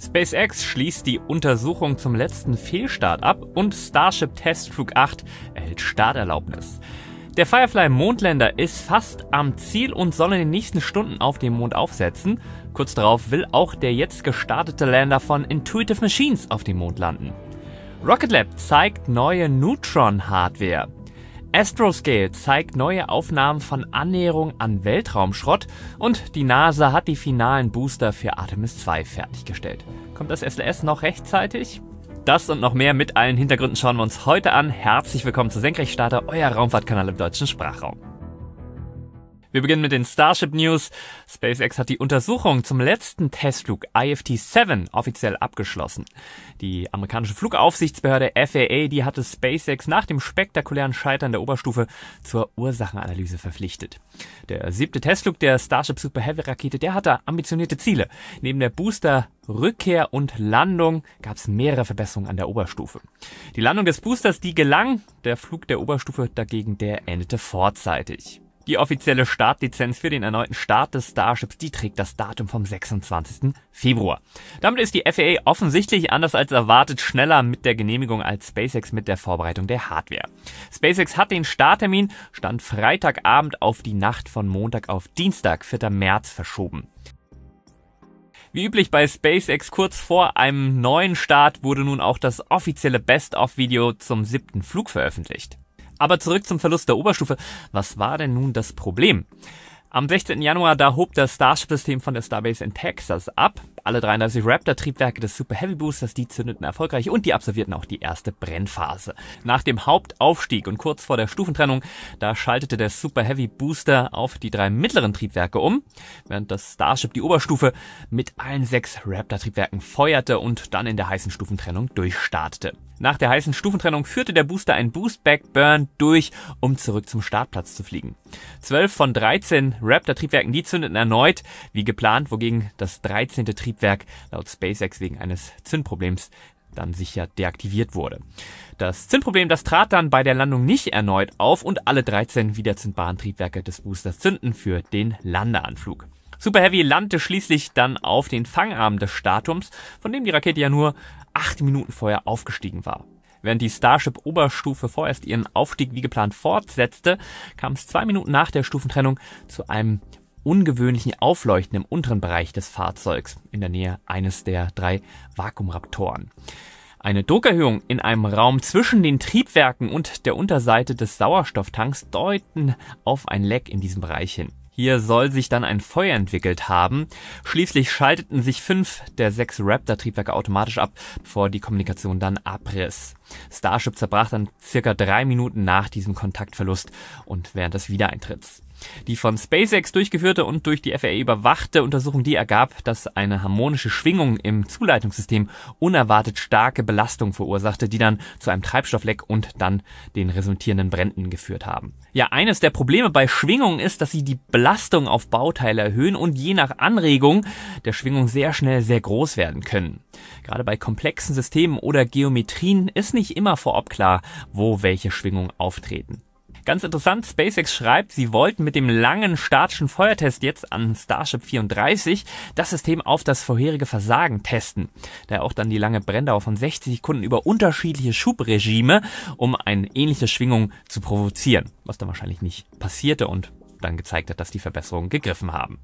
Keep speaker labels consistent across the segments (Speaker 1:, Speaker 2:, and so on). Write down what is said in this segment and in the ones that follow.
Speaker 1: SpaceX schließt die Untersuchung zum letzten Fehlstart ab und Starship Testflug 8 erhält Starterlaubnis. Der Firefly Mondländer ist fast am Ziel und soll in den nächsten Stunden auf dem Mond aufsetzen. Kurz darauf will auch der jetzt gestartete Lander von Intuitive Machines auf dem Mond landen. Rocket Lab zeigt neue Neutron Hardware. Astroscale zeigt neue Aufnahmen von Annäherung an Weltraumschrott und die NASA hat die finalen Booster für Artemis 2 fertiggestellt. Kommt das SLS noch rechtzeitig? Das und noch mehr mit allen Hintergründen schauen wir uns heute an. Herzlich willkommen zu Senkrechtstarter, euer Raumfahrtkanal im deutschen Sprachraum. Wir beginnen mit den Starship News. SpaceX hat die Untersuchung zum letzten Testflug IFT-7 offiziell abgeschlossen. Die amerikanische Flugaufsichtsbehörde FAA, die hatte SpaceX nach dem spektakulären Scheitern der Oberstufe zur Ursachenanalyse verpflichtet. Der siebte Testflug der Starship Super Heavy Rakete, der hatte ambitionierte Ziele. Neben der Booster Rückkehr und Landung gab es mehrere Verbesserungen an der Oberstufe. Die Landung des Boosters, die gelang, der Flug der Oberstufe dagegen, der endete vorzeitig. Die offizielle Startlizenz für den erneuten Start des Starships, die trägt das Datum vom 26. Februar. Damit ist die FAA offensichtlich anders als erwartet schneller mit der Genehmigung als SpaceX mit der Vorbereitung der Hardware. SpaceX hat den Starttermin stand Freitagabend auf die Nacht von Montag auf Dienstag, 4. März verschoben. Wie üblich bei SpaceX kurz vor einem neuen Start wurde nun auch das offizielle Best-of-Video zum siebten Flug veröffentlicht. Aber zurück zum Verlust der Oberstufe. Was war denn nun das Problem? Am 16. Januar, da hob das Starship-System von der Starbase in Texas ab. Alle 33 Raptor-Triebwerke des Super Heavy Boosters, die zündeten erfolgreich und die absolvierten auch die erste Brennphase. Nach dem Hauptaufstieg und kurz vor der Stufentrennung, da schaltete der Super Heavy Booster auf die drei mittleren Triebwerke um, während das Starship die Oberstufe mit allen sechs Raptor-Triebwerken feuerte und dann in der heißen Stufentrennung durchstartete. Nach der heißen Stufentrennung führte der Booster einen Boostback-Burn durch, um zurück zum Startplatz zu fliegen. 12 von 13 Raptor-Triebwerken, die zündeten erneut, wie geplant, wogegen das 13. Triebwerk Triebwerk laut SpaceX wegen eines Zündproblems dann sicher deaktiviert wurde. Das Zündproblem, das trat dann bei der Landung nicht erneut auf und alle 13 wiederzündbaren Triebwerke des Boosters zünden für den Landeanflug. Super Heavy landete schließlich dann auf den Fangarm des Statums, von dem die Rakete ja nur acht Minuten vorher aufgestiegen war. Während die Starship-Oberstufe vorerst ihren Aufstieg wie geplant fortsetzte, kam es zwei Minuten nach der Stufentrennung zu einem ungewöhnlichen Aufleuchten im unteren Bereich des Fahrzeugs in der Nähe eines der drei Vakuumraptoren. Eine Druckerhöhung in einem Raum zwischen den Triebwerken und der Unterseite des Sauerstofftanks deuten auf ein Leck in diesem Bereich hin. Hier soll sich dann ein Feuer entwickelt haben. Schließlich schalteten sich fünf der sechs Raptor-Triebwerke automatisch ab, bevor die Kommunikation dann abriss. Starship zerbrach dann circa drei Minuten nach diesem Kontaktverlust und während des Wiedereintritts. Die von SpaceX durchgeführte und durch die FAA überwachte Untersuchung, die ergab, dass eine harmonische Schwingung im Zuleitungssystem unerwartet starke Belastung verursachte, die dann zu einem Treibstoffleck und dann den resultierenden Bränden geführt haben. Ja, eines der Probleme bei Schwingungen ist, dass sie die Belastung auf Bauteile erhöhen und je nach Anregung der Schwingung sehr schnell sehr groß werden können. Gerade bei komplexen Systemen oder Geometrien ist nicht immer vorab klar, wo welche Schwingungen auftreten. Ganz interessant, SpaceX schreibt, sie wollten mit dem langen statischen Feuertest jetzt an Starship 34 das System auf das vorherige Versagen testen. Da auch dann die lange Brenndauer von 60 Sekunden über unterschiedliche Schubregime, um eine ähnliche Schwingung zu provozieren, was dann wahrscheinlich nicht passierte und dann gezeigt hat, dass die Verbesserungen gegriffen haben.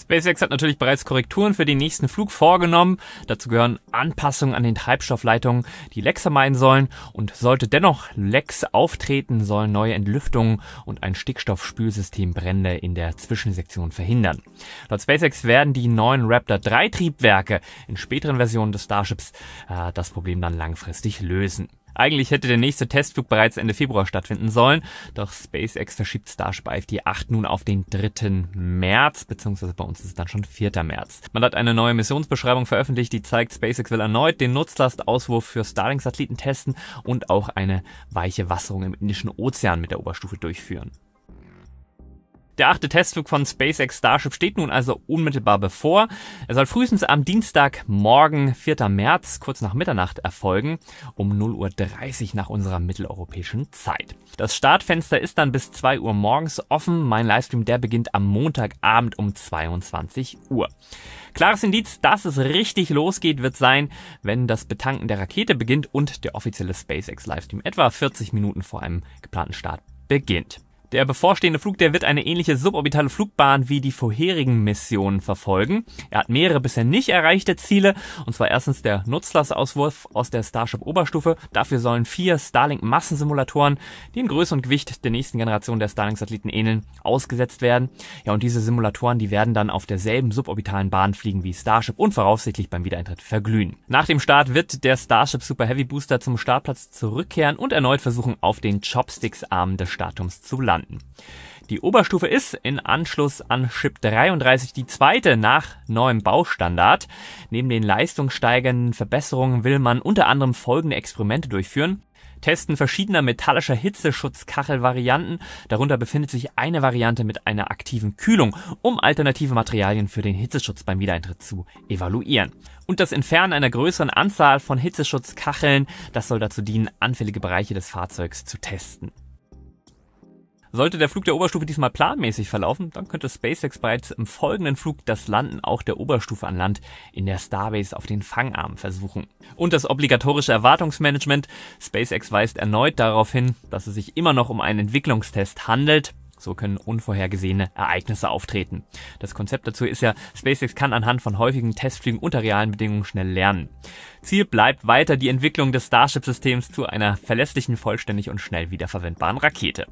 Speaker 1: SpaceX hat natürlich bereits Korrekturen für den nächsten Flug vorgenommen. Dazu gehören Anpassungen an den Treibstoffleitungen, die Lecks vermeiden sollen. Und sollte dennoch Lecks auftreten, sollen neue Entlüftungen und ein Stickstoffspülsystem Brände in der Zwischensektion verhindern. Laut SpaceX werden die neuen Raptor 3 Triebwerke in späteren Versionen des Starships äh, das Problem dann langfristig lösen. Eigentlich hätte der nächste Testflug bereits Ende Februar stattfinden sollen, doch SpaceX verschiebt Starship IFT 8 nun auf den 3. März, beziehungsweise bei uns ist es dann schon 4. März. Man hat eine neue Missionsbeschreibung veröffentlicht, die zeigt, SpaceX will erneut den Nutzlastauswurf für Starlink-Satelliten testen und auch eine weiche Wasserung im Indischen Ozean mit der Oberstufe durchführen. Der achte Testflug von SpaceX Starship steht nun also unmittelbar bevor. Er soll frühestens am Dienstagmorgen, 4. März, kurz nach Mitternacht erfolgen, um 0.30 Uhr nach unserer mitteleuropäischen Zeit. Das Startfenster ist dann bis 2 Uhr morgens offen. Mein Livestream, der beginnt am Montagabend um 22 Uhr. Klares Indiz, dass es richtig losgeht, wird sein, wenn das Betanken der Rakete beginnt und der offizielle SpaceX Livestream etwa 40 Minuten vor einem geplanten Start beginnt. Der bevorstehende Flug, der wird eine ähnliche suborbitale Flugbahn wie die vorherigen Missionen verfolgen. Er hat mehrere bisher nicht erreichte Ziele, und zwar erstens der Nutzlastauswurf aus der Starship Oberstufe. Dafür sollen vier Starlink Massensimulatoren, die in Größe und Gewicht der nächsten Generation der Starlink Satelliten ähneln, ausgesetzt werden. Ja, und diese Simulatoren, die werden dann auf derselben suborbitalen Bahn fliegen wie Starship und voraussichtlich beim Wiedereintritt verglühen. Nach dem Start wird der Starship Super Heavy Booster zum Startplatz zurückkehren und erneut versuchen, auf den Chopsticks-Armen des Statums zu landen finden. Die Oberstufe ist in Anschluss an Chip 33 die zweite nach neuem Baustandard. Neben den leistungssteigernden Verbesserungen will man unter anderem folgende Experimente durchführen. Testen verschiedener metallischer Hitzeschutzkachelvarianten. Darunter befindet sich eine Variante mit einer aktiven Kühlung, um alternative Materialien für den Hitzeschutz beim Wiedereintritt zu evaluieren. Und das Entfernen einer größeren Anzahl von Hitzeschutzkacheln, das soll dazu dienen, anfällige Bereiche des Fahrzeugs zu testen. Sollte der Flug der Oberstufe diesmal planmäßig verlaufen, dann könnte SpaceX bereits im folgenden Flug das Landen auch der Oberstufe an Land in der Starbase auf den Fangarm versuchen. Und das obligatorische Erwartungsmanagement. SpaceX weist erneut darauf hin, dass es sich immer noch um einen Entwicklungstest handelt. So können unvorhergesehene Ereignisse auftreten. Das Konzept dazu ist ja, SpaceX kann anhand von häufigen Testflügen unter realen Bedingungen schnell lernen. Ziel bleibt weiter die Entwicklung des Starship-Systems zu einer verlässlichen, vollständig und schnell wiederverwendbaren Rakete.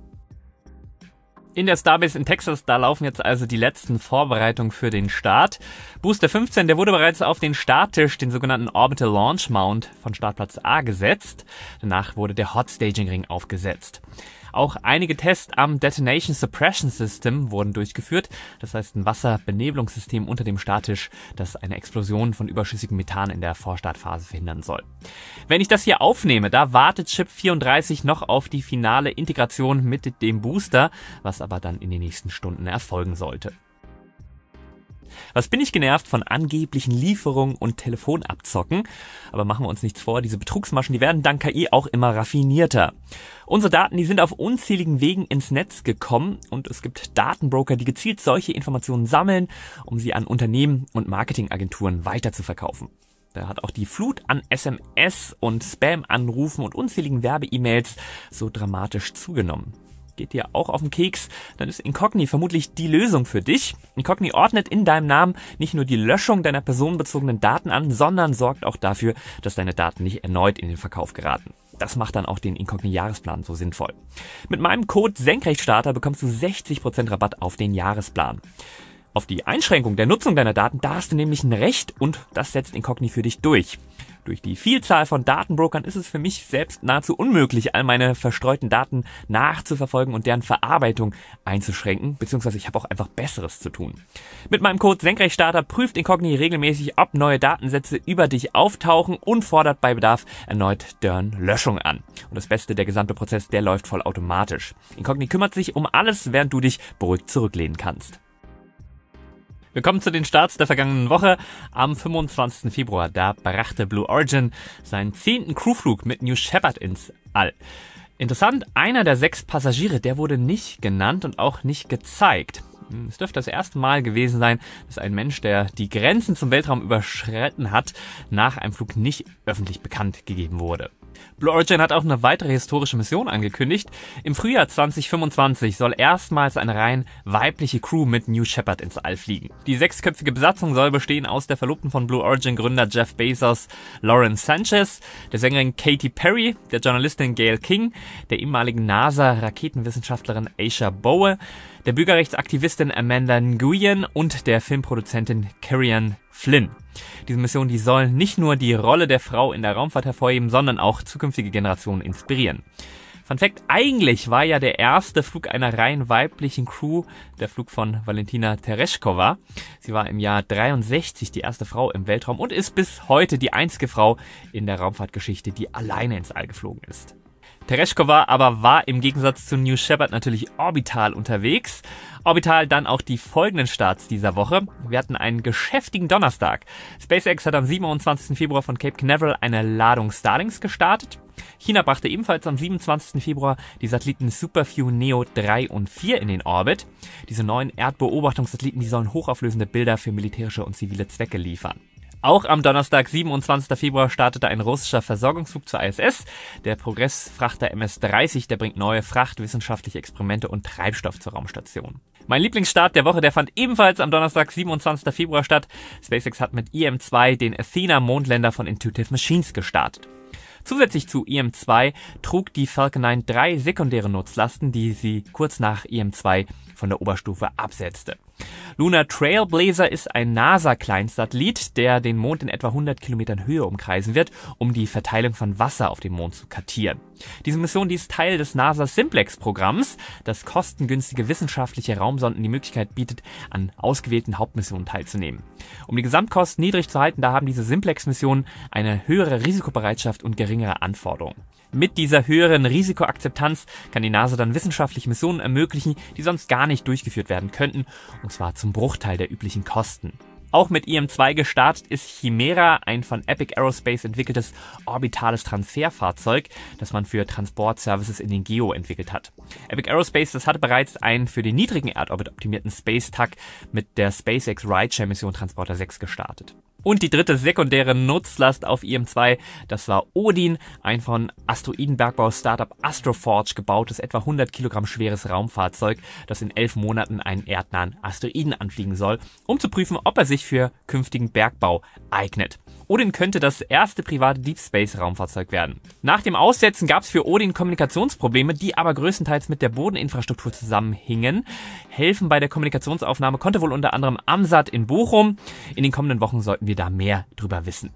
Speaker 1: In der Starbase in Texas, da laufen jetzt also die letzten Vorbereitungen für den Start. Booster 15, der wurde bereits auf den Starttisch, den sogenannten Orbital Launch Mount von Startplatz A gesetzt. Danach wurde der Hot Staging Ring aufgesetzt. Auch einige Tests am Detonation Suppression System wurden durchgeführt. Das heißt ein Wasserbenebelungssystem unter dem Starttisch, das eine Explosion von überschüssigem Methan in der Vorstartphase verhindern soll. Wenn ich das hier aufnehme, da wartet Chip 34 noch auf die finale Integration mit dem Booster, was aber dann in den nächsten Stunden erfolgen sollte. Was bin ich genervt von angeblichen Lieferungen und Telefonabzocken? Aber machen wir uns nichts vor, diese Betrugsmaschen, die werden dank KI auch immer raffinierter. Unsere Daten, die sind auf unzähligen Wegen ins Netz gekommen und es gibt Datenbroker, die gezielt solche Informationen sammeln, um sie an Unternehmen und Marketingagenturen weiter zu verkaufen. Da hat auch die Flut an SMS und Spam-Anrufen und unzähligen Werbe-E-Mails so dramatisch zugenommen geht dir auch auf den Keks, dann ist Incogni vermutlich die Lösung für dich. Incogni ordnet in deinem Namen nicht nur die Löschung deiner personenbezogenen Daten an, sondern sorgt auch dafür, dass deine Daten nicht erneut in den Verkauf geraten. Das macht dann auch den Incogni-Jahresplan so sinnvoll. Mit meinem Code Senkrechtstarter bekommst du 60% Rabatt auf den Jahresplan. Auf die Einschränkung der Nutzung deiner Daten, da hast du nämlich ein Recht und das setzt Incogni für dich durch. Durch die Vielzahl von Datenbrokern ist es für mich selbst nahezu unmöglich, all meine verstreuten Daten nachzuverfolgen und deren Verarbeitung einzuschränken, beziehungsweise ich habe auch einfach Besseres zu tun. Mit meinem Code Senkrechtstarter prüft Incogni regelmäßig, ob neue Datensätze über dich auftauchen und fordert bei Bedarf erneut deren Löschung an. Und das Beste, der gesamte Prozess, der läuft vollautomatisch. Incogni kümmert sich um alles, während du dich beruhigt zurücklehnen kannst. Wir kommen zu den Starts der vergangenen Woche. Am 25. Februar, da brachte Blue Origin seinen zehnten Crewflug mit New Shepard ins All. Interessant, einer der sechs Passagiere, der wurde nicht genannt und auch nicht gezeigt. Hm, es dürfte das erste Mal gewesen sein, dass ein Mensch, der die Grenzen zum Weltraum überschritten hat, nach einem Flug nicht öffentlich bekannt gegeben wurde. Blue Origin hat auch eine weitere historische Mission angekündigt. Im Frühjahr 2025 soll erstmals eine rein weibliche Crew mit New Shepard ins All fliegen. Die sechsköpfige Besatzung soll bestehen aus der Verlobten von Blue Origin Gründer Jeff Bezos, Lauren Sanchez, der Sängerin Katy Perry, der Journalistin Gail King, der ehemaligen NASA-Raketenwissenschaftlerin Aisha Bowe, der Bürgerrechtsaktivistin Amanda Nguyen und der Filmproduzentin Carrion Flynn. Diese Mission, die soll nicht nur die Rolle der Frau in der Raumfahrt hervorheben, sondern auch zukünftige Generationen inspirieren. Fun Fact, eigentlich war ja der erste Flug einer rein weiblichen Crew der Flug von Valentina Tereshkova. Sie war im Jahr 63 die erste Frau im Weltraum und ist bis heute die einzige Frau in der Raumfahrtgeschichte, die alleine ins All geflogen ist. Tereshkova aber war im Gegensatz zu New Shepard natürlich orbital unterwegs. Orbital dann auch die folgenden Starts dieser Woche. Wir hatten einen geschäftigen Donnerstag. SpaceX hat am 27. Februar von Cape Canaveral eine Ladung Starlings gestartet. China brachte ebenfalls am 27. Februar die Satelliten Superview Neo 3 und 4 in den Orbit. Diese neuen Erdbeobachtungssatelliten, die sollen hochauflösende Bilder für militärische und zivile Zwecke liefern. Auch am Donnerstag, 27. Februar, startete ein russischer Versorgungsflug zur ISS. Der Progress-Frachter MS-30, der bringt neue Fracht, wissenschaftliche Experimente und Treibstoff zur Raumstation. Mein Lieblingsstart der Woche, der fand ebenfalls am Donnerstag, 27. Februar statt. SpaceX hat mit IM-2 den Athena-Mondländer von Intuitive Machines gestartet. Zusätzlich zu IM-2 trug die Falcon 9 drei sekundäre Nutzlasten, die sie kurz nach IM-2 von der Oberstufe absetzte. Lunar Trailblazer ist ein NASA-Kleinsatellit, der den Mond in etwa 100 Kilometern Höhe umkreisen wird, um die Verteilung von Wasser auf dem Mond zu kartieren. Diese Mission die ist Teil des NASA Simplex-Programms, das kostengünstige wissenschaftliche Raumsonden die Möglichkeit bietet, an ausgewählten Hauptmissionen teilzunehmen. Um die Gesamtkosten niedrig zu halten, da haben diese Simplex-Missionen eine höhere Risikobereitschaft und geringere Anforderungen. Mit dieser höheren Risikoakzeptanz kann die NASA dann wissenschaftliche Missionen ermöglichen, die sonst gar nicht durchgeführt werden könnten und zwar zum Bruchteil der üblichen Kosten. Auch mit e IM-2 gestartet ist Chimera ein von Epic Aerospace entwickeltes orbitales Transferfahrzeug, das man für Transportservices in den Geo entwickelt hat. Epic Aerospace, das hatte bereits einen für den niedrigen Erdorbit optimierten Space Tug mit der SpaceX Rideshare Mission Transporter 6 gestartet. Und die dritte sekundäre Nutzlast auf IM2, das war Odin, ein von Asteroidenbergbau-Startup Astroforge gebautes, etwa 100 Kilogramm schweres Raumfahrzeug, das in elf Monaten einen erdnahen Asteroiden anfliegen soll, um zu prüfen, ob er sich für künftigen Bergbau eignet. Odin könnte das erste private Deep Space Raumfahrzeug werden. Nach dem Aussetzen gab es für Odin Kommunikationsprobleme, die aber größtenteils mit der Bodeninfrastruktur zusammenhingen. Helfen bei der Kommunikationsaufnahme konnte wohl unter anderem Amsat in Bochum. In den kommenden Wochen sollten wir wir da mehr drüber wissen.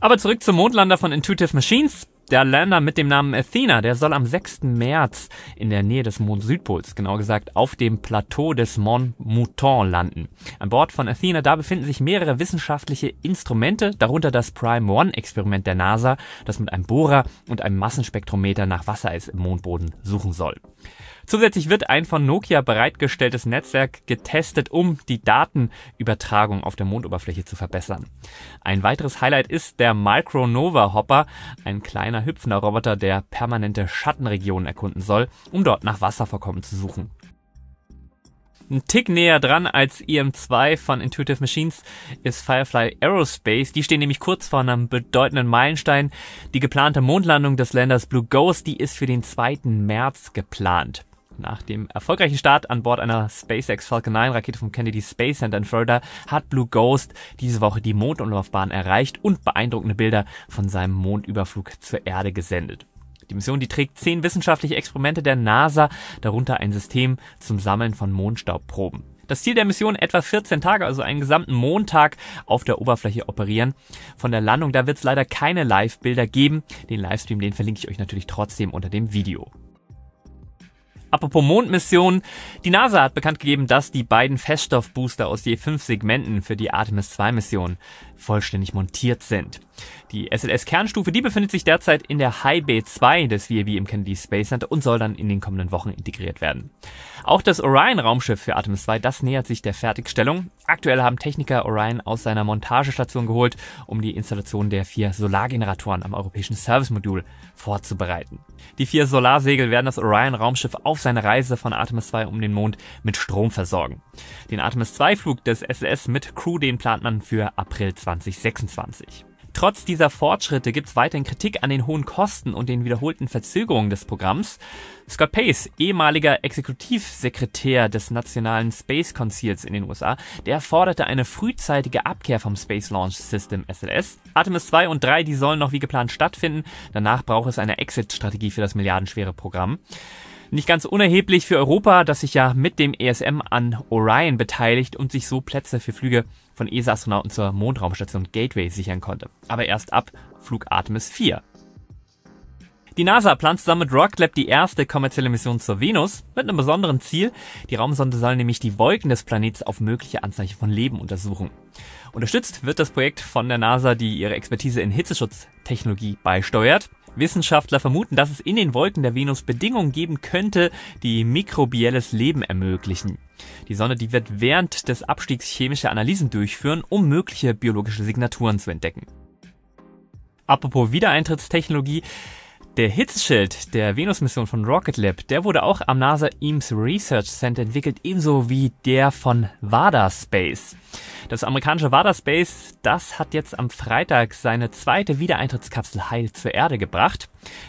Speaker 1: Aber zurück zum Mondlander von Intuitive Machines. Der Lander mit dem Namen Athena, der soll am 6. März in der Nähe des Mond-Südpols, genau gesagt auf dem Plateau des Mont Mouton landen. An Bord von Athena, da befinden sich mehrere wissenschaftliche Instrumente, darunter das Prime One Experiment der NASA, das mit einem Bohrer und einem Massenspektrometer nach Wasser ist im Mondboden suchen soll. Zusätzlich wird ein von Nokia bereitgestelltes Netzwerk getestet, um die Datenübertragung auf der Mondoberfläche zu verbessern. Ein weiteres Highlight ist der Micronova Hopper, ein kleiner hüpfender Roboter, der permanente Schattenregionen erkunden soll, um dort nach Wasservorkommen zu suchen ein Tick näher dran als EM2 von Intuitive Machines ist Firefly Aerospace. Die stehen nämlich kurz vor einem bedeutenden Meilenstein. Die geplante Mondlandung des Landers Blue Ghost, die ist für den 2. März geplant. Nach dem erfolgreichen Start an Bord einer SpaceX Falcon 9 Rakete vom Kennedy Space Center in Florida hat Blue Ghost diese Woche die Mondumlaufbahn erreicht und beeindruckende Bilder von seinem Mondüberflug zur Erde gesendet. Die Mission, die trägt zehn wissenschaftliche Experimente der NASA, darunter ein System zum Sammeln von Mondstaubproben. Das Ziel der Mission etwa 14 Tage, also einen gesamten Montag auf der Oberfläche operieren. Von der Landung, da wird es leider keine Live-Bilder geben. Den Livestream, den verlinke ich euch natürlich trotzdem unter dem Video. Apropos Mondmissionen. Die NASA hat bekannt gegeben, dass die beiden Feststoffbooster aus je fünf Segmenten für die Artemis 2 Mission vollständig montiert sind. Die SLS Kernstufe, die befindet sich derzeit in der High Bay 2 des VAB e im Kennedy Space Center und soll dann in den kommenden Wochen integriert werden. Auch das Orion Raumschiff für Artemis 2, das nähert sich der Fertigstellung. Aktuell haben Techniker Orion aus seiner Montagestation geholt, um die Installation der vier Solargeneratoren am europäischen Service-Modul vorzubereiten. Die vier Solarsegel werden das Orion-Raumschiff auf seiner Reise von Artemis 2 um den Mond mit Strom versorgen. Den Artemis 2-Flug des SLS mit Crew, den plant man für April 2026. Trotz dieser Fortschritte gibt es weiterhin Kritik an den hohen Kosten und den wiederholten Verzögerungen des Programms. Scott Pace, ehemaliger Exekutivsekretär des Nationalen Space Conceals in den USA, der forderte eine frühzeitige Abkehr vom Space Launch System SLS. Artemis 2 und 3, die sollen noch wie geplant stattfinden. Danach braucht es eine Exit-Strategie für das milliardenschwere Programm. Nicht ganz unerheblich für Europa, das sich ja mit dem ESM an Orion beteiligt und sich so Plätze für Flüge von ESA-Astronauten zur Mondraumstation Gateway sichern konnte. Aber erst ab Flug Artemis 4. Die NASA plant zusammen mit Rocket Lab die erste kommerzielle Mission zur Venus mit einem besonderen Ziel. Die Raumsonde soll nämlich die Wolken des Planets auf mögliche Anzeichen von Leben untersuchen. Unterstützt wird das Projekt von der NASA, die ihre Expertise in Hitzeschutztechnologie beisteuert. Wissenschaftler vermuten, dass es in den Wolken der Venus Bedingungen geben könnte, die mikrobielles Leben ermöglichen. Die Sonne, die wird während des Abstiegs chemische Analysen durchführen, um mögliche biologische Signaturen zu entdecken. Apropos Wiedereintrittstechnologie, der Hitzeschild der Venus-Mission von Rocket Lab, der wurde auch am NASA Eames Research Center entwickelt, ebenso wie der von VADA Space. Das amerikanische Waderspace, das hat jetzt am Freitag seine zweite Wiedereintrittskapsel heil zur Erde gebracht.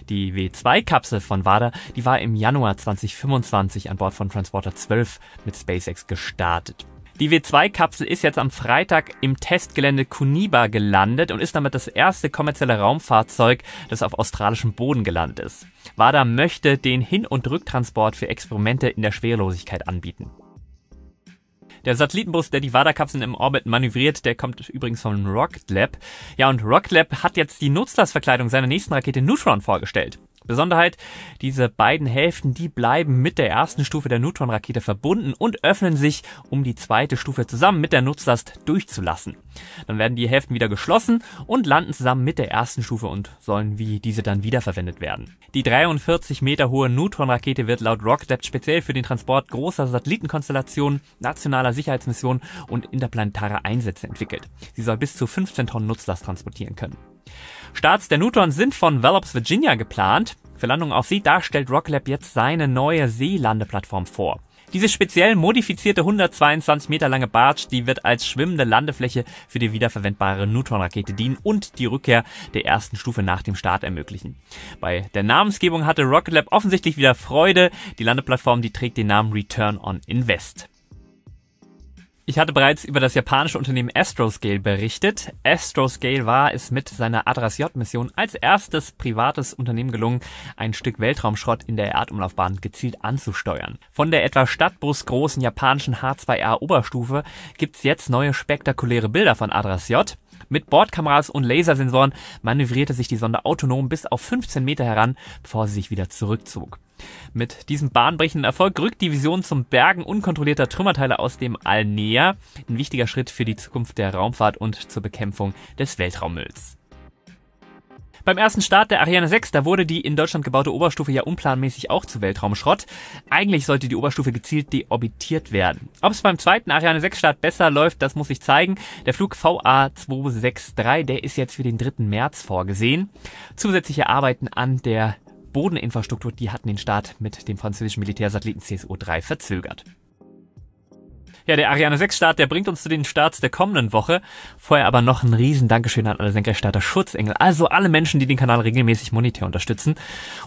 Speaker 1: Die W2-Kapsel von WADA, die war im Januar 2025 an Bord von Transporter 12 mit SpaceX gestartet. Die W2-Kapsel ist jetzt am Freitag im Testgelände Kuniba gelandet und ist damit das erste kommerzielle Raumfahrzeug, das auf australischem Boden gelandet ist. WADA möchte den Hin- und Rücktransport für Experimente in der Schwerelosigkeit anbieten. Der Satellitenbus, der die WADA-Kapseln im Orbit manövriert, der kommt übrigens von Rocket Lab. Ja, und Rocket Lab hat jetzt die Nutzlastverkleidung seiner nächsten Rakete Neutron vorgestellt. Besonderheit, diese beiden Hälften, die bleiben mit der ersten Stufe der Neutron-Rakete verbunden und öffnen sich, um die zweite Stufe zusammen mit der Nutzlast durchzulassen. Dann werden die Hälften wieder geschlossen und landen zusammen mit der ersten Stufe und sollen wie diese dann wiederverwendet werden. Die 43 Meter hohe Neutron-Rakete wird laut Rocket speziell für den Transport großer Satellitenkonstellationen, nationaler Sicherheitsmissionen und interplanetarer Einsätze entwickelt. Sie soll bis zu 15 Tonnen Nutzlast transportieren können. Starts der Neutron sind von Wallops, Virginia geplant. Für Landung auf See, da stellt Rocklab jetzt seine neue Seelandeplattform vor. Diese speziell modifizierte 122 Meter lange Barge, die wird als schwimmende Landefläche für die wiederverwendbare Neutron-Rakete dienen und die Rückkehr der ersten Stufe nach dem Start ermöglichen. Bei der Namensgebung hatte Rocket Lab offensichtlich wieder Freude. Die Landeplattform, die trägt den Namen Return on Invest. Ich hatte bereits über das japanische Unternehmen Astroscale berichtet. Astroscale war es mit seiner Adras J-Mission als erstes privates Unternehmen gelungen, ein Stück Weltraumschrott in der Erdumlaufbahn gezielt anzusteuern. Von der etwa stadtbusgroßen japanischen H2A Oberstufe gibt's jetzt neue spektakuläre Bilder von Adras J. Mit Bordkameras und Lasersensoren manövrierte sich die Sonde autonom bis auf 15 Meter heran, bevor sie sich wieder zurückzog. Mit diesem bahnbrechenden Erfolg rückt die Vision zum Bergen unkontrollierter Trümmerteile aus dem All näher. Ein wichtiger Schritt für die Zukunft der Raumfahrt und zur Bekämpfung des Weltraummülls. Beim ersten Start der Ariane 6, da wurde die in Deutschland gebaute Oberstufe ja unplanmäßig auch zu Weltraumschrott. Eigentlich sollte die Oberstufe gezielt deorbitiert werden. Ob es beim zweiten Ariane 6 Start besser läuft, das muss ich zeigen. Der Flug VA263, der ist jetzt für den 3. März vorgesehen. Zusätzliche Arbeiten an der Bodeninfrastruktur, die hatten den Start mit dem französischen Militärsatelliten CSO-3 verzögert. Ja, der Ariane 6 Start, der bringt uns zu den Starts der kommenden Woche. Vorher aber noch ein riesen Dankeschön an alle Senkrechtstarter Schutzengel. Also alle Menschen, die den Kanal regelmäßig monetär unterstützen.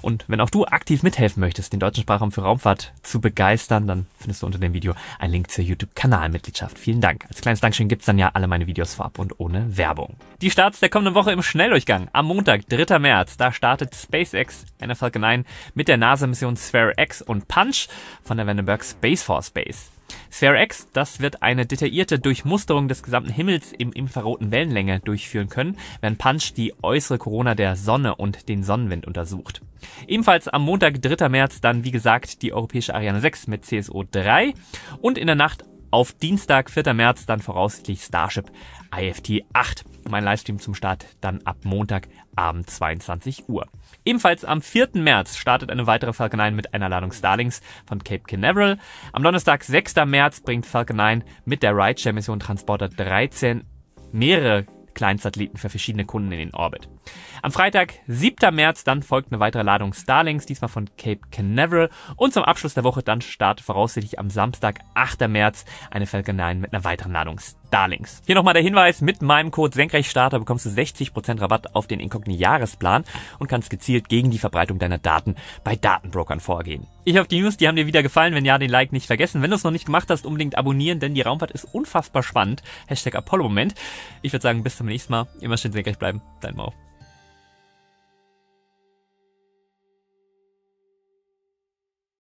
Speaker 1: Und wenn auch du aktiv mithelfen möchtest, den deutschen Sprachraum für Raumfahrt zu begeistern, dann findest du unter dem Video einen Link zur YouTube-Kanalmitgliedschaft. Vielen Dank. Als kleines Dankeschön gibt's dann ja alle meine Videos vorab und ohne Werbung. Die Starts der kommenden Woche im Schnelldurchgang. Am Montag, 3. März, da startet SpaceX, einer Falcon 9, mit der NASA-Mission Sphere X und Punch von der Vandenberg Space Force Base. SPHEREx, das wird eine detaillierte Durchmusterung des gesamten Himmels im infraroten Wellenlänge durchführen können, während Punch die äußere Corona der Sonne und den Sonnenwind untersucht. Ebenfalls am Montag, 3. März, dann wie gesagt die europäische Ariane 6 mit CSO 3 und in der Nacht auf Dienstag, 4. März, dann voraussichtlich Starship IFT 8. Mein Livestream zum Start dann ab Montag Abend 22 Uhr. Ebenfalls am 4. März startet eine weitere Falcon 9 mit einer Ladung Starlings von Cape Canaveral. Am Donnerstag, 6. März, bringt Falcon 9 mit der Rideshare-Mission Transporter 13 mehrere Kleinsatelliten für verschiedene Kunden in den Orbit. Am Freitag, 7. März, dann folgt eine weitere Ladung Starlings, diesmal von Cape Canaveral. Und zum Abschluss der Woche dann startet voraussichtlich am Samstag, 8. März, eine Falcon 9 mit einer weiteren Ladung Starlings. Hier nochmal der Hinweis, mit meinem Code Senkrechtstarter bekommst du 60% Rabatt auf den Inkognito-Jahresplan und kannst gezielt gegen die Verbreitung deiner Daten bei Datenbrokern vorgehen. Ich hoffe, die News, die haben dir wieder gefallen. Wenn ja, den Like nicht vergessen. Wenn du es noch nicht gemacht hast, unbedingt abonnieren, denn die Raumfahrt ist unfassbar spannend. Hashtag Apollo-Moment. Ich würde sagen, bis zum nächsten Mal. Immer schön senkrecht bleiben. Dein Mau.